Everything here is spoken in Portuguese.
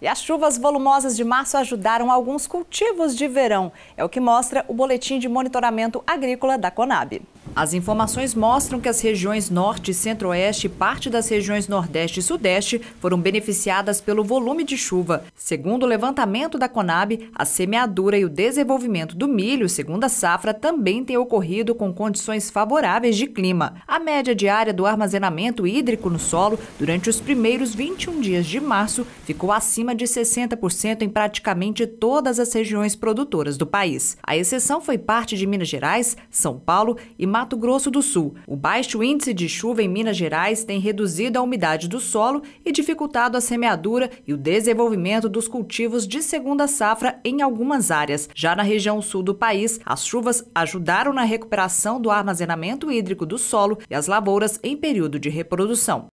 E as chuvas volumosas de março ajudaram alguns cultivos de verão. É o que mostra o Boletim de Monitoramento Agrícola da Conab. As informações mostram que as regiões Norte, Centro-Oeste e parte das regiões Nordeste e Sudeste foram beneficiadas pelo volume de chuva. Segundo o levantamento da Conab, a semeadura e o desenvolvimento do milho, segundo a safra, também tem ocorrido com condições favoráveis de clima. A média diária do armazenamento hídrico no solo durante os primeiros 21 dias de março ficou acima de 60% em praticamente todas as regiões produtoras do país. A exceção foi parte de Minas Gerais, São Paulo e Mato Mato Grosso do Sul. O baixo índice de chuva em Minas Gerais tem reduzido a umidade do solo e dificultado a semeadura e o desenvolvimento dos cultivos de segunda safra em algumas áreas. Já na região sul do país, as chuvas ajudaram na recuperação do armazenamento hídrico do solo e as lavouras em período de reprodução.